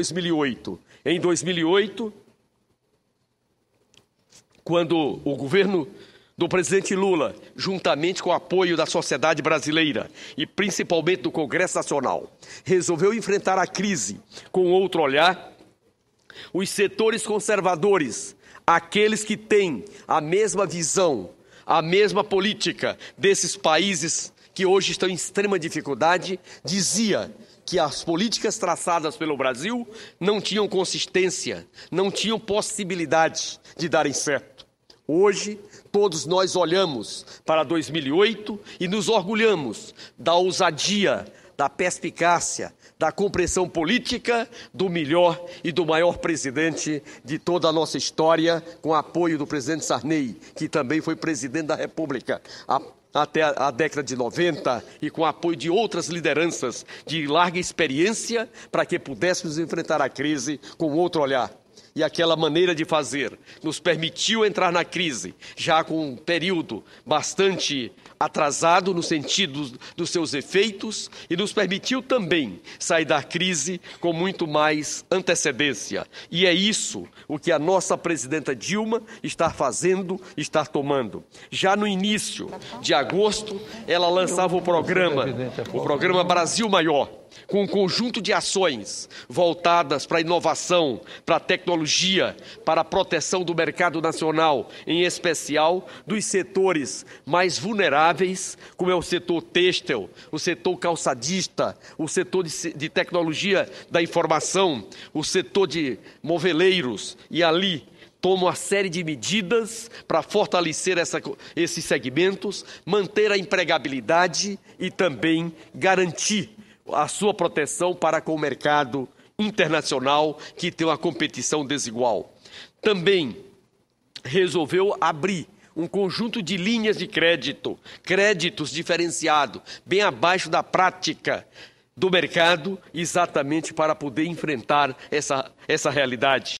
2008. Em 2008, quando o governo do presidente Lula, juntamente com o apoio da sociedade brasileira e principalmente do Congresso Nacional, resolveu enfrentar a crise com outro olhar, os setores conservadores, aqueles que têm a mesma visão, a mesma política desses países que hoje estão em extrema dificuldade, dizia que as políticas traçadas pelo Brasil não tinham consistência, não tinham possibilidade de darem certo. Hoje, todos nós olhamos para 2008 e nos orgulhamos da ousadia, da perspicácia, da compreensão política do melhor e do maior presidente de toda a nossa história, com apoio do presidente Sarney, que também foi presidente da República. A até a, década de 90 e com apoio de outras lideranças de larga experiência para que pudéssemos enfrentar a crise com outro olhar. E aquela maneira de fazer nos permitiu entrar na crise, já com um período bastante atrasado no sentido dos seus efeitos, e nos permitiu também sair da crise com muito mais antecedência. E é isso o que a nossa presidenta Dilma está fazendo, está tomando. Já no início de agosto, ela lançava o programa, o programa Brasil Maior com um conjunto de ações voltadas para a inovação, para a tecnologia, para a proteção do mercado nacional, em especial dos setores mais vulneráveis, como é o setor têxtil, o setor calçadista, o setor de, de tecnologia da informação, o setor de moveleiros e ali toma uma série de medidas para fortalecer essa, esses segmentos, manter a empregabilidade e também garantir a sua proteção para com o mercado internacional que tem uma competição desigual. Também resolveu abrir um conjunto de linhas de crédito, créditos diferenciados, bem abaixo da prática do mercado, exatamente para poder enfrentar essa, essa realidade.